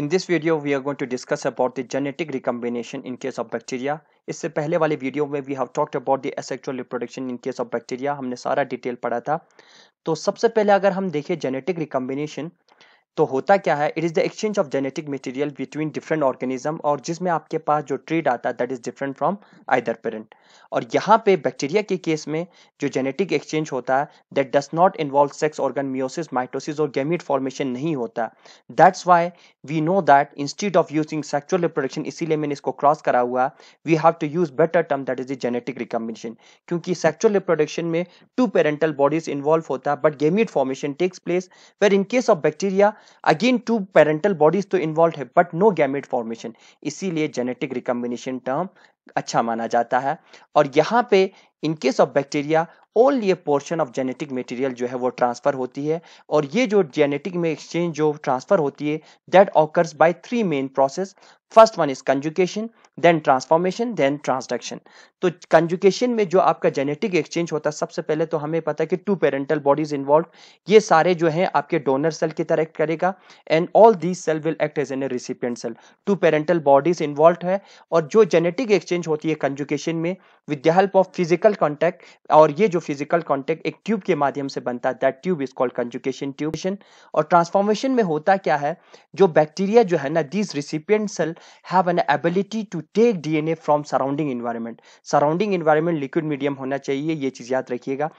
In this video, we are going to discuss about the genetic recombination in case of bacteria. इससे पहले वाले video में we have talked about the asexual reproduction in case of bacteria हमने सारा detail पढ़ा था तो सबसे पहले अगर हम देखें जेनेटिक रिकम्बिनेशन तो होता क्या है it is the exchange of genetic material between different organism और जिसमें आपके पास जो ट्रीड आता है that is different from either parent और यहाँ पे बैक्टीरिया के केस में जो जेनेटिक एक्सचेंज होता है that does not involve sex organ meiosis mitosis और गैमिट फॉर्मेशन नहीं होता that's why we know that instead of using sexual reproduction इसीलिए मैंने इसको क्रॉस करा हुआ we have to use better term that is the genetic recombination क्योंकि sexual reproduction में टू पेरेंटल बॉडीज इन्वॉल्व होता तो है but gamete formation takes place where in case of bacteria again two parental bodies तो involve है but no gamete formation इसीलिए genetic recombination term अच्छा माना जाता है और यहाँ पे इनकेस ऑफ बैक्टीरिया ओनली ये पोर्शन ऑफ जेनेटिक मटेरियल जो है वो ट्रांसफर होती है और ये जो जेनेटिक में एक्सचेंज जो ट्रांसफर होती है that occurs by three main process first one is conjugation then transformation then transduction तो कंजुकेशन में जो आपका जेनेटिक एक्सचेंज होता है सबसे पहले तो हमें पता है कि टू पेरेंटल बॉडीज इन्वॉल्व ये सारे जो हैं आपके डोनर सेल की तरह एक्ट करेगा and all these cell will act as an a recipient cell two parental bodies involve है और जो जेनेटिक एक्सचेंज होती है कंजुकेशन में with the help of physical contact और ये जो फिजिकल कॉन्टेक्ट एक ट्यूब के माध्यम से बनता है that tube is called conjugation tube और ट्रांसफॉर्मेशन में होता क्या है जो बैक्टीरिया जो है ना this recipient cell have an ability to take DNA from surrounding environment surrounding environment liquid medium होना चाहिए ये चीज याद रखिएगा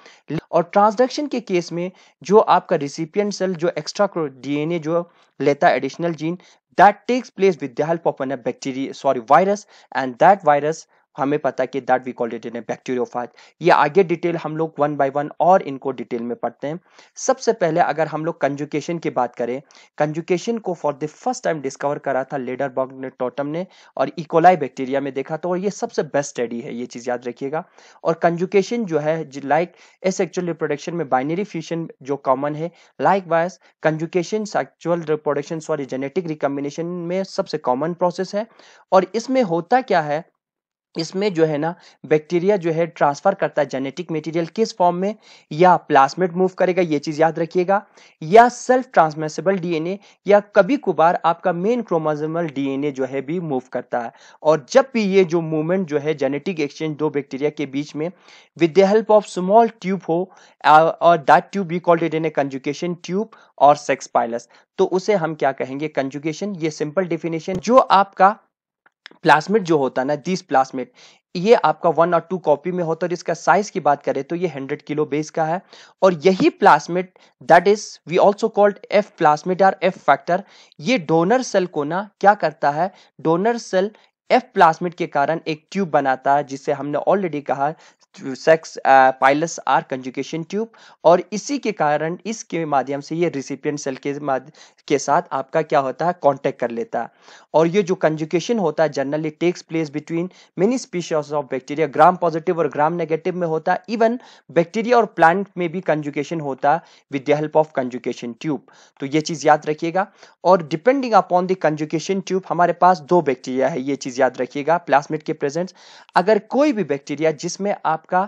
और ट्रांसडक्शन के केस में जो आपका रिसिपियंट सेल जो एक्स्ट्रा डीएनए जो लेता additional gene that takes place with the help of an bacteria sorry virus and that virus हमें पता है कि that we called it in bacteriophage ये आगे डिटेल हम लोग वन बाय वन और इनको डिटेल में पढ़ते हैं सबसे पहले अगर हम लोग कंजुकेशन की बात करें कंजुकेशन को for the first time discover करा था लेडर बॉग ने टोटम ने और इकोलाई e. बैक्टीरिया में देखा तो और ये सबसे बेस्ट स्टडी है ये चीज़ याद रखिएगा और कंजुकेशन जो है लाइक एस एक्चुअल रिप्रोडक्शन में बाइनरी फ्यूशन जो कॉमन है likewise conjugation sexual reproduction sorry genetic recombination में सबसे कॉमन प्रोसेस है और इसमें होता क्या है इसमें जो है ना बैक्टीरिया जो है ट्रांसफर करता है जेनेटिक मटेरियल किस फॉर्म में या प्लास्मेट मूव करेगा ये चीज याद रखिएगा या सेल्फ ट्रांसमिसेबल डीएनए या कभी कुबार आपका मेन क्रोमोजोमल डीएनए जो है भी मूव करता है और जब भी ये जो मूवमेंट जो है जेनेटिक एक्सचेंज दो बैक्टीरिया के बीच में with the help of small tube हो और that tube we called it an a conjugation tube और सेक्स पाइलस तो उसे हम क्या कहेंगे कंजुकेशन ये सिंपल डेफिनेशन जो आपका प्लास्मेट जो होता है ना दिस प्लास्मेट ये आपका वन और टू कॉपी में होता है इसका साइज की बात करें तो ये हंड्रेड किलो बेस का है और यही plasmid that is we also called F plasmid or F factor ये डोनर सेल को ना क्या करता है डोनर सेल एफ प्लास्मिट के कारण एक ट्यूब बनाता है जिसे हमने ऑलरेडी कहा sex pilus or conjugation tube और इसी के कारण इसके माध्यम से ये रिसिपियंट सेल के के साथ आपका क्या होता है कांटेक्ट कर लेता है और ये जो कंजुकेशन होता है generally takes place between many species of bacteria gram positive और ग्राम नेगेटिव में होता है इवन बैक्टीरिया और प्लांट में भी कंजुकेशन होता है with the help of conjugation tube तो ये चीज़ याद रखिएगा और depending upon the conjugation tube हमारे पास दो बैक्टीरिया है ये चीज़ याद रखिएगा प्लास्मिड के प्रेजेंट अगर कोई भी बैक्टीरिया जिसमें आप आपका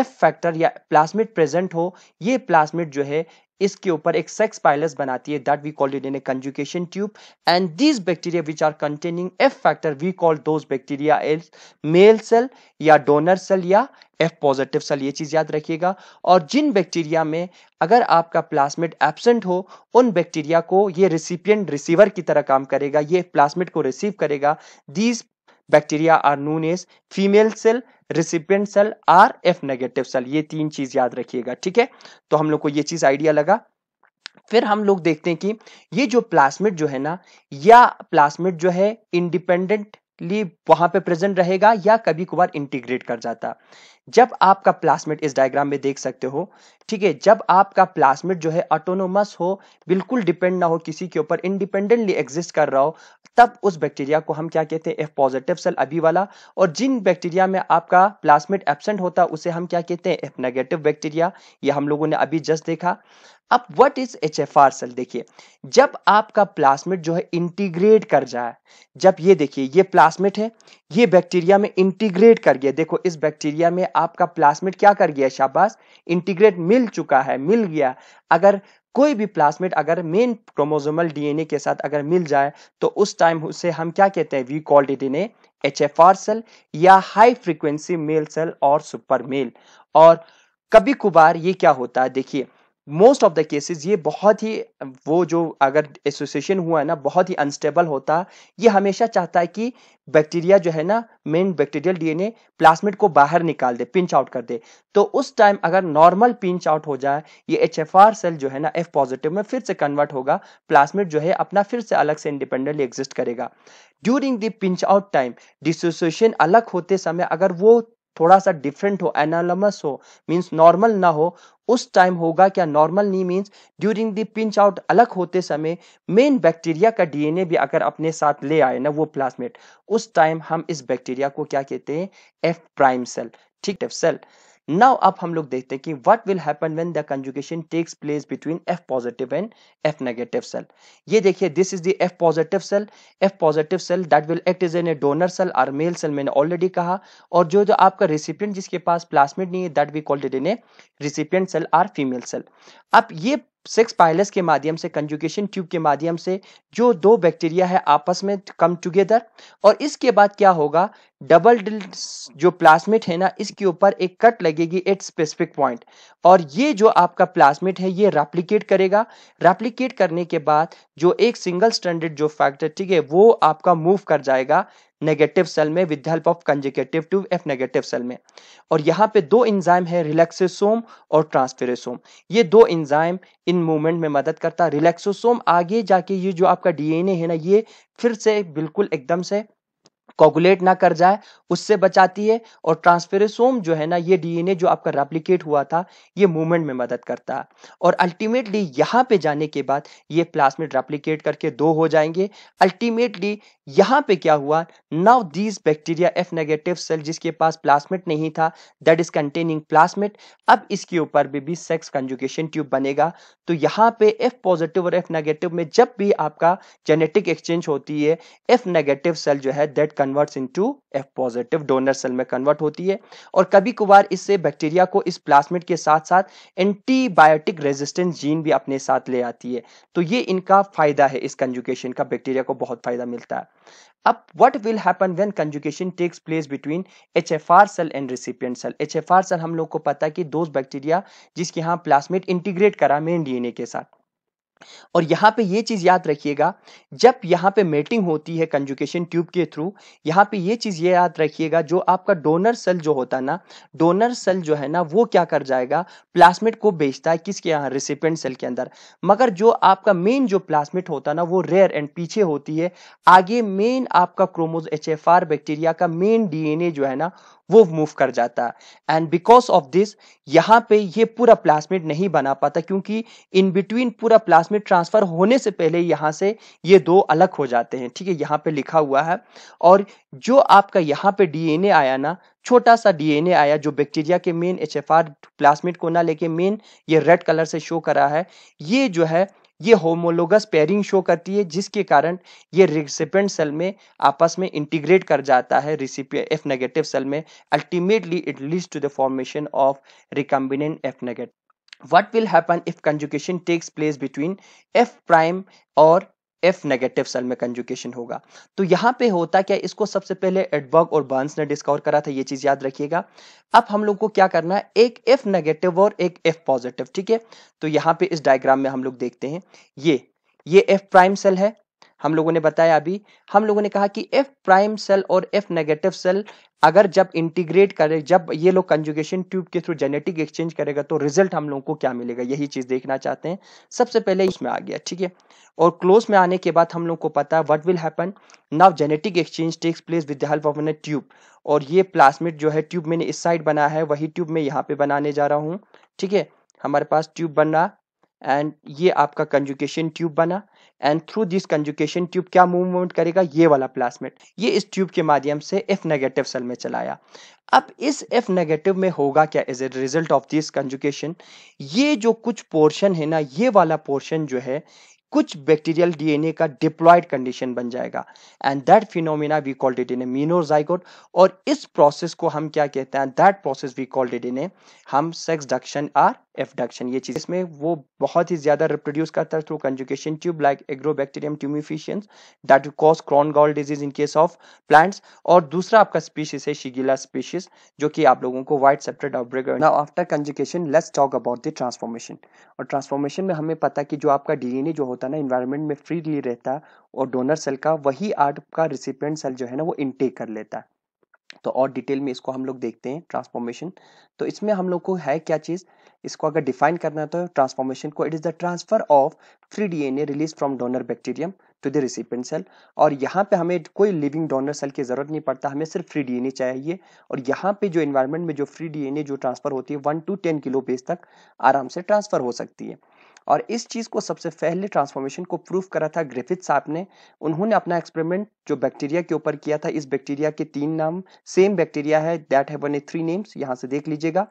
एफ फैक्टर या प्लाज्मिड प्रेजेंट हो ये प्लाज्मिड जो है इसके ऊपर एक सेक्स पाइलस बनाती है that we call it in a conjugation tube and these bacteria which are containing F factor we call those bacteria एल मेल सेल या डोनर सेल या एफ पॉजिटिव सेल ये चीज याद रखिएगा और जिन बैक्टीरिया में अगर आपका प्लास्मिड एबसेंट हो उन बैक्टीरिया को ये रिसिपियंट रिसीवर की तरह काम करेगा ये प्लास्मिड को रिसीव करेगा these bacteria are known as female cell recipient cell or F negative cell ये तीन चीज याद रखिएगा ठीक है तो हम लोग को ये चीज आइडिया लगा फिर हम लोग देखते हैं कि ये जो प्लास्मिड जो है ना या प्लास्मिड जो है इंडिपेंडेंट ली वहां पे प्रेजेंट रहेगा या कभी कभार इंटीग्रेट कर जाता जब आपका प्लास्मेट इस डायग्राम में देख सकते हो ठीक है जब आपका प्लास्मेट जो है ऑटोनोमस हो बिल्कुल डिपेंड ना हो किसी के ऊपर इंडिपेंडेंटली एग्जिस्ट कर रहा हो तब उस बैक्टीरिया को हम क्या कहते हैं एफ पॉजिटिव सेल अभी वाला और जिन बैक्टीरिया में आपका प्लास्मेट एबसेंट होता उसे हम क्या कहते हैं एफ नेगेटिव बैक्टीरिया ये हम लोगों ने अभी जस्ट देखा अब what is H F R cell देखिए जब आपका प्लास्मिड जो है इंटीग्रेट कर जाए जब ये देखिए ये प्लास्मिड है ये बैक्टीरिया में इंटीग्रेट कर गया देखो इस बैक्टीरिया में आपका प्लास्मिड क्या कर गया शाबाश इंटीग्रेट मिल चुका है मिल गया अगर कोई भी प्लास्मिड अगर मेन क्रोमोजोमल डीएनए के साथ अगर मिल जाए तो उस टाइम उसे हम क्या कहते हैं we called it in a H F R cell या हाई फ्रिक्वेंसी मेल सेल और सुपर मेल और कभी कुबार ये क्या होता है देखिए मोस्ट ऑफ द केसेस ये बहुत ही वो जो अगर एसोसिएशन हुआ है ना बहुत ही अनस्टेबल होता है ये हमेशा चाहता है कि बैक्टीरिया जो है ना मेन बैक्टीरियल डीएनए प्लास्मिड को बाहर निकाल दे पिंच आउट कर दे तो उस टाइम अगर नॉर्मल पिंच आउट हो जाए ये एच सेल जो है ना एफ पॉजिटिव में फिर से कन्वर्ट होगा प्लास्मिड जो है अपना फिर से अलग से इंडिपेंडेंटली एग्जिस्ट करेगा during the pinch out time dissociation अलग होते समय अगर वो थोड़ा सा डिफरेंट हो एनालमस हो मीन्स नॉर्मल ना हो उस टाइम होगा क्या नॉर्मल नहीं means during the pinch out अलग होते समय मेन बैक्टीरिया का डीएनए भी अगर अपने साथ ले आए ना वो प्लास्मेट उस टाइम हम इस बैक्टीरिया को क्या कहते हैं एफ प्राइम सेल ठीक है सेल नाउ अब हम लोग देखते हैं कि what will happen when the conjugation takes place between F positive and F negative cell ये देखिए this is the F positive cell F positive cell that will act is an a donor cell और male cell मैंने already कहा और जो जो आपका recipient जिसके पास प्लास्मिड नहीं है that we called it in a recipient cell or female cell अब ये सेक्स पाइलस के माध्यम से कंजुकेशन ट्यूब के माध्यम से जो दो बैक्टीरिया है आपस में कम टुगेदर और इसके बाद क्या होगा डबल जो प्लास्मिट है ना इसके ऊपर एक कट लगेगी एट स्पेसिफिक पॉइंट और ये जो आपका प्लास्मिट है ये रेप्लीकेट करेगा रेप्लीकेट करने के बाद जो एक सिंगल स्टैंडर्ड जो फैक्टर ठीक है वो आपका मूव कर जाएगा नेगेटिव सेल में with help of conjugative to F negative cell में और यहाँ पे दो इंजाइम है रिलैक्सोसोम और ट्रांसफेरेसोम ये दो इंजाइम इन मूवमेंट में मदद करता है रिलैक्सोसोम आगे जाके ये जो आपका डीएनए है ना ये फिर से बिल्कुल एकदम से कोगुलेट ना कर जाए उससे बचाती है और ट्रांसफेरेसोम जो है ना ये डीएनए जो आपका रेप्लिकेट हुआ था ये मूवमेंट में मदद करता है और अल्टीमेटली यहाँ पे जाने के बाद ये प्लास्मिड रेप्लिकेट करके दो हो जाएंगे अल्टीमेटली यहाँ पे क्या हुआ now these bacteria F negative cell जिसके पास प्लास्मिट नहीं था दैट इज कंटेनिंग प्लास्मिट अब इसके ऊपर भी, भी सेक्स कंजुकेशन ट्यूब बनेगा तो यहाँ पे एफ पॉजिटिव और एफ नेगेटिव में जब भी आपका जेनेटिक एक्सचेंज होती है एफ नेगेटिव सेल जो है that converts into F positive donor cell में कन्वर्ट होती है और कभी कभार इससे बैक्टीरिया को इस प्लास्मिड के साथ साथ एंटीबायोटिक रेजिस्टेंस जीन भी अपने साथ ले आती है तो ये इनका फायदा है इस कंजुकेशन का बैक्टीरिया को बहुत फायदा मिलता है अब what will happen when conjugation takes place between HFR cell and recipient cell HFR cell हम लोग को पता है कि दोस्त बैक्टीरिया जिसके यहाँ प्लास्मिड इंटीग्रेट करा मेन डीएनए के साथ और यहाँ पे ये चीज़ याद रखिएगा जब यहाँ पे मेटिंग होती है कंजुकेशन ट्यूब के थ्रू यहाँ पे ये चीज़ ये याद रखिएगा जो आपका डोनर सेल जो होता है ना डोनर सेल जो है ना वो क्या कर जाएगा प्लास्मेट को बेचता है किसके यहाँ रिसिपेंट सेल के अंदर मगर जो आपका मेन जो प्लास्मेट होता है ना वो रेयर एंड पीछे होती है आगे मेन आपका क्रोमोज एच बैक्टीरिया का मेन डी जो है ना वो मूव कर जाता एंड बिकॉज ऑफ दिस यहाँ पे ये पूरा प्लास्मिड नहीं बना पाता क्योंकि इन बिटवीन पूरा प्लास्मिड ट्रांसफर होने से पहले यहाँ से ये दो अलग हो जाते हैं ठीक है यहाँ पे लिखा हुआ है और जो आपका यहाँ पे डीएनए आया ना छोटा सा डीएनए आया जो बैक्टीरिया के मेन एच एफ आर को ना लेके मेन ये रेड कलर से शो करा है ये जो है ये होमोलोगस पेयरिंग शो करती है जिसके कारण ये रिसिपेंट सेल में आपस में इंटीग्रेट कर जाता है रिसिपिय एफ नेगेटिव सेल में ultimately it leads to the formation of recombinant F negative what will happen if conjugation takes place between F prime और एफ नेगेटिव सेल में कंजुकेशन होगा तो यहाँ पे होता क्या इसको सबसे पहले एडबर्ग और बर्न्स ने डिस्कवर करा था ये चीज याद रखिएगा अब हम लोग को क्या करना है एक एफ नेगेटिव और एक एफ पॉजिटिव ठीक है तो यहाँ पे इस डायग्राम में हम लोग देखते हैं ये ये एफ प्राइम सेल है हम लोगों ने बताया अभी हम लोगों ने कहा कि एफ प्राइम सेल और एफ नेगेटिव सेल अगर जब इंटीग्रेट करे जब ये लोग कंजुगेशन ट्यूब के थ्रू जेनेटिक एक्सचेंज करेगा तो रिजल्ट हम लोगों को क्या मिलेगा यही चीज देखना चाहते हैं सबसे पहले इसमें आ गया ठीक है और क्लोज में आने के बाद हम लोग को पता है what will happen now genetic exchange takes place with the help of an tube और ये प्लास्मिट जो है ट्यूब मैंने इस साइड बनाया है वही ट्यूब में यहाँ पे बनाने जा रहा हूँ ठीक है हमारे पास ट्यूब बन रहा एंड ये आपका कंजुकेशन ट्यूब बना and through this conjugation tube क्या मूवमेंट करेगा ये वाला प्लास्मेट ये इस ट्यूब के माध्यम से एफ नेगेटिव सेल में चलाया अब इस एफ नेगेटिव में होगा क्या as a result of this conjugation ये जो कुछ पोर्शन है ना ये वाला पोर्शन जो है कुछ बैक्टीरियल डीएनए का डिप्लॉयड कंडीशन बन जाएगा and that phenomena we called it in a merozygote और इस प्रोसेस को हम क्या कहते हैं that process we called it in a hmm sex डक्शन are एफडक्शन ये चीज इसमें वो बहुत ही ज्यादा रिप्रोड्यूस करता है through conjugation tube like Agrobacterium tumefaciens that cause crown gall disease in case of plants और दूसरा आपका स्पीशीज है शिगिला स्पीशीज जो कि आप लोगों को white separate outbreak now after conjugation let's talk about the transformation और ट्रांसफॉर्मेशन में हमें पता कि जो आपका डीएनए जो होता है ना इन्वायरमेंट में फ्रीली रहता है और डोनर सेल का वही आपका रिसिपियंट सेल जो है ना वो इनटेक कर लेता है तो और डिटेल में इसको हम लोग देखते हैं ट्रांसफॉर्मेशन तो इसमें हम लोग को है क्या चीज़ इसको अगर डिफाइन करना है तो ट्रांसफॉर्मेशन को it is the transfer of free DNA release from donor bacterium to the recipient cell और यहाँ पे हमें कोई लिविंग डोनर सेल की ज़रूरत नहीं पड़ता हमें सिर्फ फ्री डीएनए चाहिए और यहाँ पे जो इन्वायरमेंट में जो फ्री डीएनए जो ट्रांसफ़र होती है one two ten kilo base तक आराम से ट्रांसफ़र हो सकती है और इस चीज़ को सबसे पहले ट्रांसफॉर्मेशन को प्रूफ करा था ग्रिफिथ साहब ने उन्होंने अपना एक्सपेरिमेंट जो बैक्टीरिया के ऊपर किया था इस बैक्टीरिया के तीन नाम सेम बैक्टीरिया है that have a three names यहाँ से देख लीजिएगा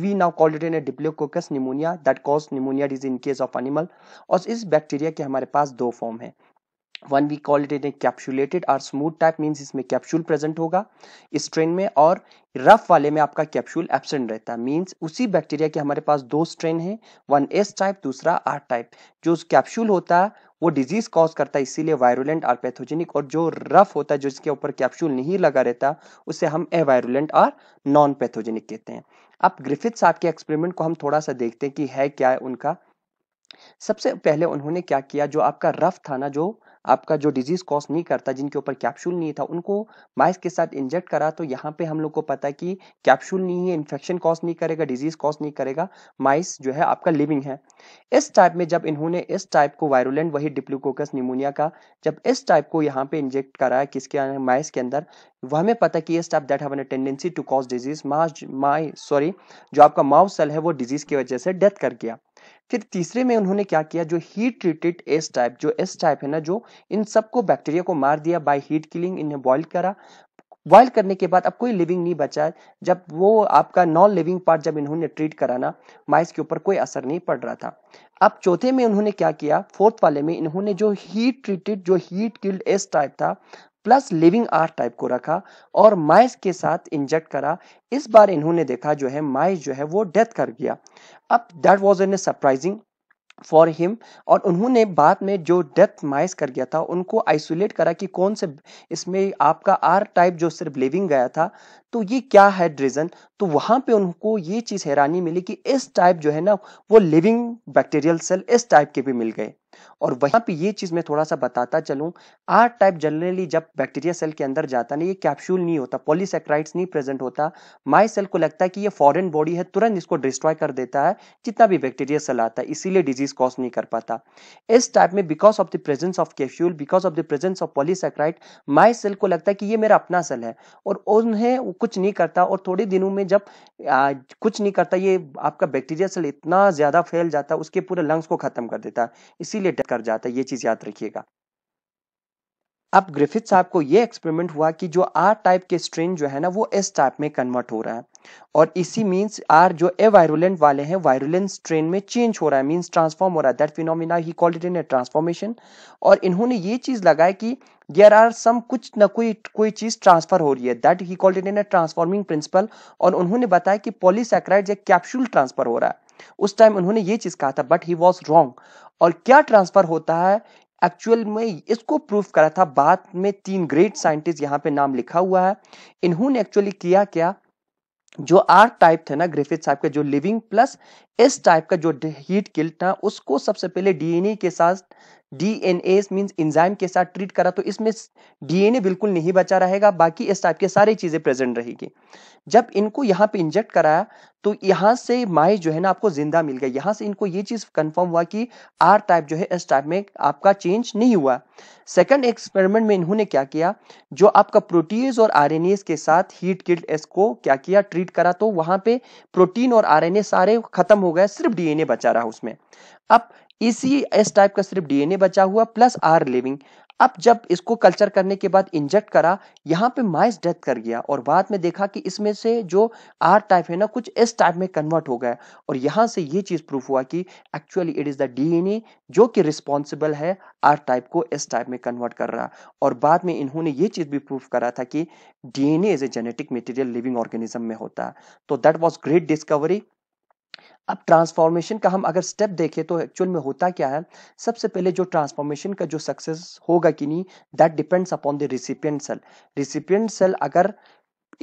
we now called it a Diplococcus pneumonia that cause pneumonia disease in case of animal और इस बैक्टीरिया के हमारे पास दो फॉर्म है one we call it in a capsulated और स्मूथ टाइप मीन्स इसमें कैप्सूल प्रेजेंट होगा इस स्ट्रेन में और रफ वाले में आपका कैप्सूल एबसेंट रहता है मीन्स उसी बैक्टीरिया के हमारे पास दो स्ट्रेन है वन एस टाइप दूसरा आर टाइप जो कैप्सूल होता है वो डिजीज कॉज करता है इसीलिए वायरुलेंट और पैथोजेनिक और जो रफ होता है जिसके ऊपर कैप्सूल नहीं लगा रहता उसे हम ए वायरुलेंट और नॉन पैथोजेनिक कहते हैं अब ग्रिफिथ साहब के एक्सपेरिमेंट को हम थोड़ा सा देखते हैं कि है क्या है उनका सबसे पहले उन्होंने क्या किया जो आपका रफ था ना जो आपका जो डिजीज कॉज नहीं करता जिनके ऊपर कैप्सूल नहीं था उनको माइस के साथ इंजेक्ट करा तो यहाँ पे हम लोग को पता है कि कैप्सूल नहीं है इन्फेक्शन कॉज नहीं करेगा डिजीज कॉज नहीं करेगा माइस जो है आपका लिविंग है इस टाइप में जब इन्होंने इस टाइप को वायरुलेंट वही डिप्लूकोकस निमोनिया का जब इस टाइप को यहाँ पे इंजेक्ट करा किसके माइस अं-, के अंदर वह हमें पता कि ये step that have tendency to cause disease my sorry जो आपका माउस सेल है वो डिजीज की वजह से डेथ कर गया फिर तीसरे में उन्होंने क्या किया जो हीट ट्रीटेड एस टाइप जो एस टाइप है ना जो इन सबको बैक्टीरिया को मार दिया बाय हीट किलिंग इन्हें बॉईल करा बॉयल करने के बाद अब कोई लिविंग नहीं बचा जब वो आपका नॉन लिविंग पार्ट जब इन्होंने ट्रीट कराना माइस के ऊपर कोई असर नहीं पड़ रहा था अब चौथे में उन्होंने क्या किया फोर्थ वाले में इन्होंने जो हीट ट्रीटेड जो हीट किल्ड एस टाइप था प्लस लिविंग आर टाइप को रखा और माइस के साथ इंजेक्ट करा इस बार इन्होंने देखा जो है माइस जो है वो डेथ कर गया अब that was an surprising for him और उन्होंने बाद में जो डेथ माइस कर गया था उनको आइसोलेट करा कि कौन से इसमें आपका आर टाइप जो सिर्फ लिविंग गया था तो ये क्या है ड्रेजन तो वहां पे उनको ये चीज हैरानी मिली कि इस टाइप जो है ना वो लिविंग बैक्टीरियल सेल इस टाइप के भी मिल गए और वहां पे ये चीज मैं थोड़ा सा बताता चलूं आर टाइप जनरली जब बैक्टीरिया सेल के अंदर जाता ना ये कैप्सूल नहीं होता पॉलीसेक्राइड्स नहीं प्रेजेंट होता माई सेल को लगता है कि ये फॉरेन बॉडी है तुरंत इसको डिस्ट्रॉय कर देता है जितना भी बैक्टीरिया सेल आता है इसीलिए डिजीज कॉज नहीं कर पाता इस टाइप में because of the presence of capsule because of the presence of polysaccharide my cell को लगता है कि ये मेरा अपना सेल है और उन्हें कुछ नहीं करता और थोड़े दिनों में जब आ, कुछ नहीं करता ये आपका बैक्टीरिया सेल इतना ज़्यादा फैल जाता है उसके पूरे लंग्स को ख़त्म कर देता है इसीलिए कर जाता है ये चीज़ याद रखिएगा अब ग्रिफिथ साहब को ये एक्सपेरिमेंट हुआ कि जो आर टाइप के स्ट्रेन जो है ना वो एस टाइप में कन्वर्ट हो रहा है और इसी मींस आर जो ए वायरुलेंट वाले हैं वायरुलेंट स्ट्रेन में चेंज हो रहा है मींस ट्रांसफॉर्म हो रहा है that phenomena he called it in a transformation और इन्होंने ये चीज लगाया कि देयर आर सम कुछ ना कोई कोई चीज ट्रांसफर हो रही है that he called it in a transforming principle और उन्होंने बताया कि पॉलीसेक्राइड एक कैप्सूल ट्रांसफर हो रहा है उस टाइम उन्होंने ये चीज कहा था बट ही वॉज रॉन्ग और क्या ट्रांसफर होता है एक्चुअल में इसको प्रूफ करा था बाद में तीन ग्रेट साइंटिस्ट यहाँ पे नाम लिखा हुआ है इन्होंने एक्चुअली किया क्या जो आर टाइप थे ना ग्रेफिट साहब के जो लिविंग प्लस इस टाइप का जो हीट किल्ट था उसको सबसे पहले डीएनए के साथ DNase means enzyme के साथ ट्रीट करा तो इसमें डीएनए बिल्कुल नहीं बचा रहेगा बाकी इस टाइप के सारी चीजें प्रेजेंट रहेगी जब इनको यहाँ पे इंजेक्ट कराया तो यहाँ से माए जो है ना आपको जिंदा मिल गया यहाँ से इनको ये चीज कंफर्म हुआ कि आर टाइप जो है इस टाइप में आपका चेंज नहीं हुआ सेकंड एक्सपेरिमेंट में इन्होंने क्या किया जो आपका प्रोटीज और आर के साथ हीट किल्ड एस को क्या किया ट्रीट करा तो वहां पे प्रोटीन और आर सारे खत्म हो गए सिर्फ डीएनए बचा रहा उसमें अब इसी एस टाइप का सिर्फ डीएनए बचा हुआ प्लस आर लिविंग अब जब इसको कल्चर करने के बाद इंजेक्ट करा यहाँ पे माइस डेथ कर गया और बाद में देखा कि इसमें से जो आर टाइप है ना कुछ एस टाइप में कन्वर्ट हो गया और यहाँ से ये चीज प्रूफ हुआ कि actually it is the DNA जो कि रिस्पॉन्सिबल है आर टाइप को एस टाइप में कन्वर्ट कर रहा और बाद में इन्होंने ये चीज भी प्रूफ करा था कि DNA is a genetic material living organism में होता है तो दैट वॉज ग्रेट डिस्कवरी अब ट्रांसफॉर्मेशन का हम अगर स्टेप देखें तो एक्चुअल में होता क्या है सबसे पहले जो ट्रांसफॉर्मेशन का जो सक्सेस होगा कि नहीं that depends upon the recipient cell recipient cell अगर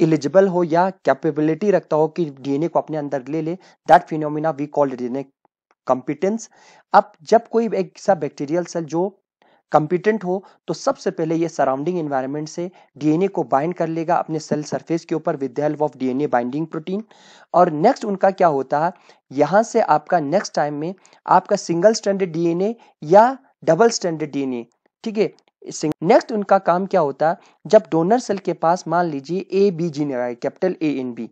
एलिजिबल हो या कैपेबिलिटी रखता हो कि डीएनए को अपने अंदर ले ले that phenomena we called DNA competence अब जब कोई एक सा बैक्टीरियल सेल जो कंपिटेंट हो तो सबसे पहले ये सराउंडिंग एनवायरनमेंट से डीएनए को बाइंड कर लेगा अपने सेल सरफेस के ऊपर with the help of DNA binding protein और नेक्स्ट उनका क्या होता है यहाँ से आपका नेक्स्ट टाइम में आपका सिंगल स्टैंडर्ड डीएनए या डबल स्टैंडर्ड डीएनए ठीक है नेक्स्ट उनका काम क्या होता है जब डोनर सेल के पास मान लीजिए A B gene capital A and B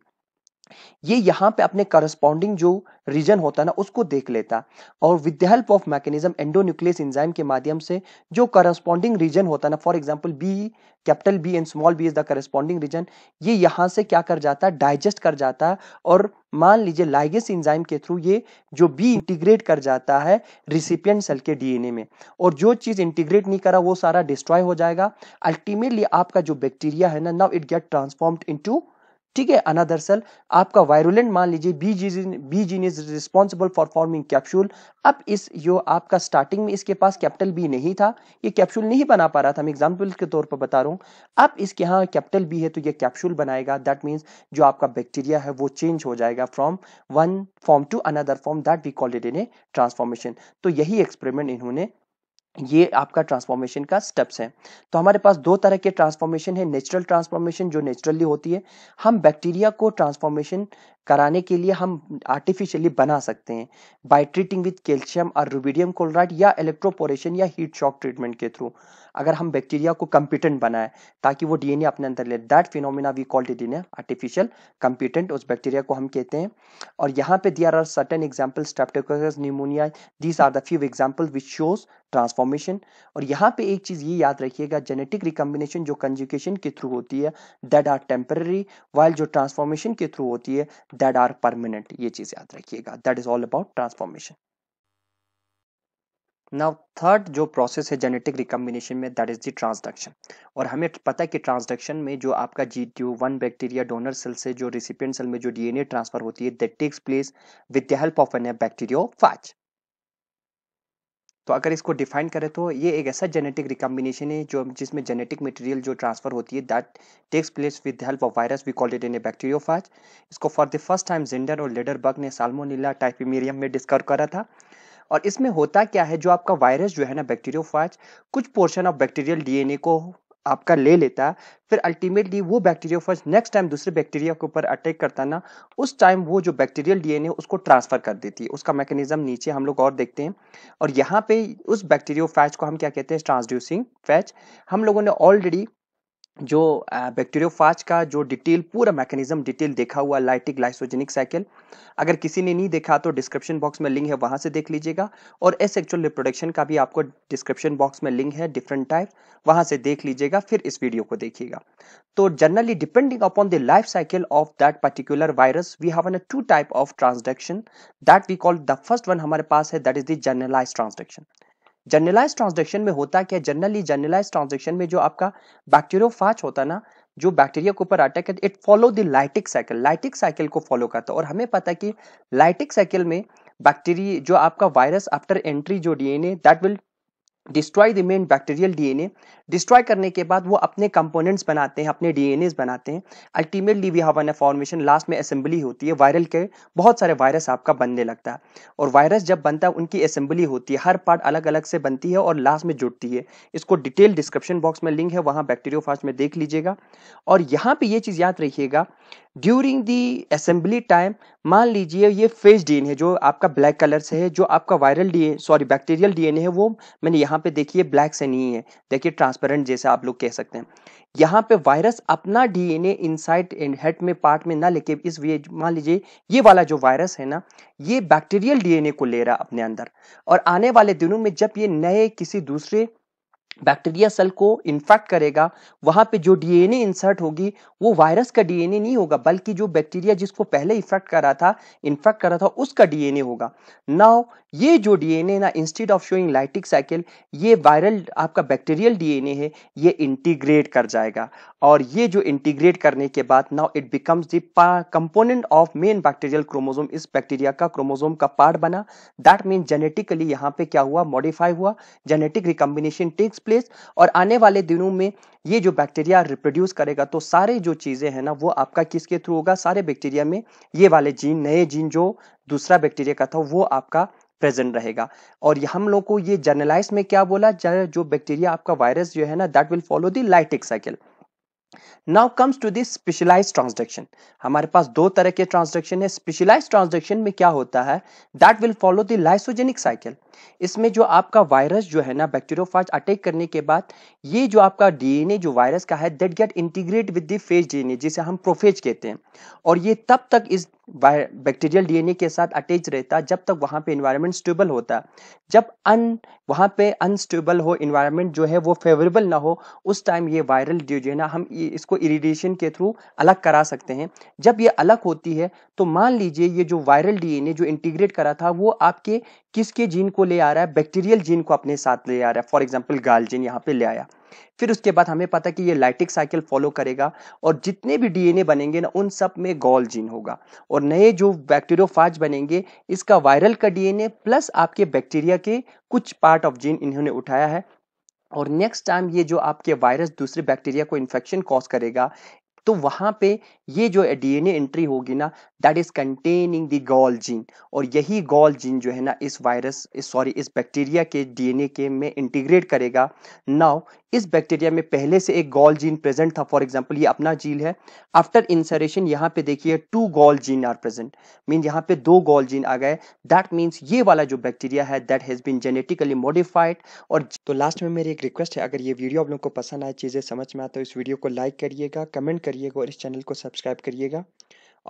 ये यहाँ पे अपने करस्पॉन्डिंग जो रीजन होता है ना उसको देख लेता और with the help of mechanism endonuclease enzyme के माध्यम से जो करस्पॉन्डिंग रीजन होता है ना for example B capital B and small B is the corresponding region ये यहाँ से क्या कर जाता है डाइजेस्ट कर जाता है और मान लीजिए लाइगेस इंजाइम के थ्रू ये जो बी इंटीग्रेट कर जाता है रिसिपियंट सेल के डीएनए में और जो चीज इंटीग्रेट नहीं करा वो सारा डिस्ट्रॉय हो जाएगा अल्टीमेटली आपका जो बैक्टीरिया है ना now it get transformed into ठीक है अनदर सेल आपका वायरुलेंट मान लीजिए B G B gene is responsible for forming capsule अब इस जो आपका स्टार्टिंग में इसके पास कैपिटल बी नहीं था ये कैप्सूल नहीं बना पा रहा था मैं एग्जाम्पल के तौर पर बता रहा हूँ अब इसके यहाँ कैपिटल बी है तो ये कैप्सूल बनाएगा दैट मीन्स जो आपका बैक्टीरिया है वो चेंज हो जाएगा from one form to another form that we call it in a transformation तो यही एक्सपेरिमेंट इन्होंने ये आपका ट्रांसफॉर्मेशन का स्टेप्स है तो हमारे पास दो तरह के ट्रांसफॉर्मेशन है नेचुरल ट्रांसफॉर्मेशन जो नेचुरली होती है हम बैक्टीरिया को ट्रांसफॉर्मेशन कराने के लिए हम आर्टिफिशियली बना सकते हैं बाय ट्रीटिंग विद कैल्शियम और रूबीडियम क्लोराइड या इलेक्ट्रोपोरेशन या हीट शॉक ट्रीटमेंट के थ्रू अगर हम बैक्टीरिया को कंपिटेंट बनाए ताकि वो डीएनए अपने अंदर ले that phenomena we called it in artificial competent उस बैक्टीरिया को हम कहते हैं और यहाँ पे there are certain example Streptococcus pneumonia these are the few example which shows transformation और यहाँ पे एक चीज ये याद रखिएगा जेनेटिक रिकम्बिनेशन जो कंजुकेशन के थ्रू होती है दैट आर टेम्पररी वाइल जो ट्रांसफॉर्मेशन के थ्रू होती है दैट आर परमानेंट ये चीज याद रखिएगा that is all about transformation now third जो प्रोसेस है जेनेटिक रिकम्बिनेशन में दैट इज द ट्रांसडक्शन और हमें पता है कि ट्रांसडक्शन में जो आपका G T one bacteria donor cell से जो रिसिपियंट सेल में जो डीएनए ट्रांसफर होती है that takes place with the help of an bacteriophage तो अगर इसको डिफाइन करें तो ये एक ऐसा जेनेटिक रिकम्बिनेशन है जो जिसमें जेनेटिक मटेरियल जो ट्रांसफर होती है that takes place with help of virus we call it in a bacteriophage इसको for the first time Zinder और लेडर बग ने साल्मोनीला टाइपीमेरियम में डिस्कवर करा था और इसमें होता क्या है जो आपका वायरस जो है ना बैक्टीरियोफाज कुछ पोर्शन ऑफ बैक्टीरियल डीएनए को आपका ले लेता है फिर अल्टीमेटली वो बैक्टीरिया फर्स्ट नेक्स्ट टाइम दूसरे बैक्टीरिया के ऊपर अटैक करता ना उस टाइम वो जो बैक्टीरियल डीएनए उसको ट्रांसफर कर देती है उसका मैकेनिज्म नीचे हम लोग और देखते हैं और यहाँ पे उस बैक्टीरियो फैच को हम क्या कहते हैं ट्रांसड्यूसिंग फैच हम लोगों ने ऑलरेडी जो बैक्टीरियोफाज का जो डिटेल पूरा मैकेनिज्म डिटेल देखा हुआ लाइटिक लाइसोजेनिक साइकिल अगर किसी ने नहीं देखा तो डिस्क्रिप्शन बॉक्स में लिंक है वहाँ से देख लीजिएगा और एस एक्चुअल रिप्रोडक्शन का भी आपको डिस्क्रिप्शन बॉक्स में लिंक है डिफरेंट टाइप वहाँ से देख लीजिएगा फिर इस वीडियो को देखिएगा तो generally depending upon the life cycle of that particular virus we have two type of transduction that we call the first one हमारे पास है that is the generalize transduction generalize transaction में होता क्या जनरली जर्नलाइज ट्रांजेक्शन में जो आपका bacterio फाच होता ना जो बैक्टीरिया के ऊपर अटैक है it follow the lytic cycle lytic cycle को फॉलो करता है और हमें पता है कि लाइटिक साइकिल में बैक्टीरिया जो आपका वायरस आफ्टर एंट्री जो DNA that will destroy main bacterial DNA destroy करने के बाद वो अपने कंपोनेंट्स बनाते हैं अपने डीएनए बनाते हैं ultimately we have an formation last में असेंबली होती है वायरल के बहुत सारे वायरस आपका बनने लगता है और वायरस जब बनता है उनकी असेंबली होती है हर पार्ट अलग अलग से बनती है और लास्ट में जुड़ती है इसको डिटेल डिस्क्रिप्शन बॉक्स में लिंक है वहाँ बैक्टीरियो में देख लीजिएगा और यहाँ पर ये चीज़ याद रखिएगा ड्यूरिंग दी असेंबली टाइम मान लीजिए ये फेज डीएन है जो आपका ब्लैक कलर से है जो आपका viral D sorry bacterial DNA है वो मैंने यहाँ पे देखिए ब्लैक से नहीं है देखिए ट्रांसपेरेंट जैसे आप लोग कह सकते हैं यहाँ पे वायरस अपना डीएनए इनसाइड एंड हेड में पार्ट में ना लेके इस वे मान लीजिए ये वाला जो वायरस है ना ये बैक्टीरियल डीएनए को ले रहा अपने अंदर और आने वाले दिनों में जब ये नए किसी दूसरे बैक्टीरिया सेल को इन्फेक्ट करेगा वहां पे जो डीएनए इंसर्ट होगी वो वायरस का डीएनए नहीं होगा बल्कि जो बैक्टीरिया जिसको पहले इफेक्ट करा था इन्फेक्ट करा था उसका डीएनए होगा नाउ ये जो डीएनए ना instead of showing lytic cycle ये वायरल आपका बैक्टीरियल डीएनए है ये इंटीग्रेट कर जाएगा और ये जो इंटीग्रेट करने के बाद now it becomes component of main bacterial chromosome इस बैक्टीरिया का क्रोमोजोम का पार्ट बना दैट मीन जेनेटिकली यहाँ पे क्या हुआ मॉडिफाई हुआ जेनेटिक रिकम्बिनेशन टेक्स प्लेस और आने वाले दिनों में ये जो बैक्टीरिया रिप्रोड्यूस करेगा तो सारे जो चीज़ें हैं ना वो आपका किसके थ्रू होगा सारे बैक्टीरिया में ये वाले जीन नए जीन जो दूसरा बैक्टीरिया का था वो आपका प्रेजेंट रहेगा और हम लोग को ये जर्नलाइज में क्या बोला जो बैक्टीरिया आपका वायरस जो है ना that will follow the lytic cycle now comes to this specialize transaction हमारे पास दो तरह के ट्रांजेक्शन है स्पेशलाइज ट्रांजेक्शन में क्या होता है that will follow the lysogenic cycle इसमें जो आपका वायरस जो है ना बैक्टीरियोफाज अटैक करने के बाद ये जो आपका डीएनए जो वायरस का है that get integrate with the phage DNA जिसे हम प्रोफेज कहते हैं और ये तब तक इस बैक्टीरियल डीएनए के साथ अटैच रहता जब तक वहाँ पे इन्वायरमेंट स्टेबल होता जब अन वहाँ पे अनस्टेबल हो इन्वायरमेंट जो है वो फेवरेबल ना हो उस टाइम ये वायरल जो है ना हम इसको इरीडिएशन के थ्रू अलग करा सकते हैं जब ये अलग होती है तो मान लीजिए ये जो वायरल डीएनए जो इंटीग्रेट करा था वो आपके किसके जीन को ले आ रहा है बैक्टीरियल जीन को अपने साथ ले आ रहा है फॉर एग्जाम्पल गाल जीन यहाँ पे ले आया फिर उसके बाद हमें पता कि ये लाइटिक साइकिल फॉलो करेगा और जितने भी डीएनए बनेंगे ना उन सब में गॉल जीन होगा और नए जो बैक्टीरियोफाज बनेंगे इसका वायरल का डीएनए प्लस आपके बैक्टीरिया के कुछ पार्ट ऑफ जीन इन्होंने उठाया है और नेक्स्ट टाइम ये जो आपके वायरस दूसरे बैक्टीरिया को इन्फेक्शन कॉज करेगा तो वहां पे ये जो डीएनए एंट्री होगी ना that is containing the gal gene और यही गॉल जीन जो है ना इस वायरस सॉरी इस बैक्टीरिया के डीएनए के में इंटीग्रेट करेगा नाउ इस बैक्टीरिया में पहले से एक गॉल जीन प्रेजेंट था फॉर एग्जांपल ये अपना जील है आफ्टर इंसरेशन यहाँ पे देखिए two gal gene are present mean यहाँ पे दो गॉल जीन आ गए दैट मीन्स ये वाला जो बैक्टीरिया है that has been genetically modified और तो लास्ट में मेरी एक रिक्वेस्ट है अगर ये वीडियो आप लोगों को पसंद आए चीजें समझ में आए तो इस वीडियो को लाइक करिएगा कमेंट करिए करिएगा और इस चैनल को सब्सक्राइब करिएगा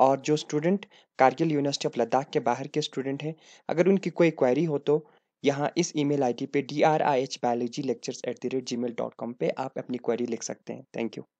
और जो student Kargil university of Ladakh के बाहर के स्टूडेंट हैं अगर उनकी कोई क्वारी हो तो यहाँ इस ईमेल आईडी पे D R I H biology lectures at the rate Gmail dot com पर आप अपनी क्वारी लिख सकते हैं थैंक यू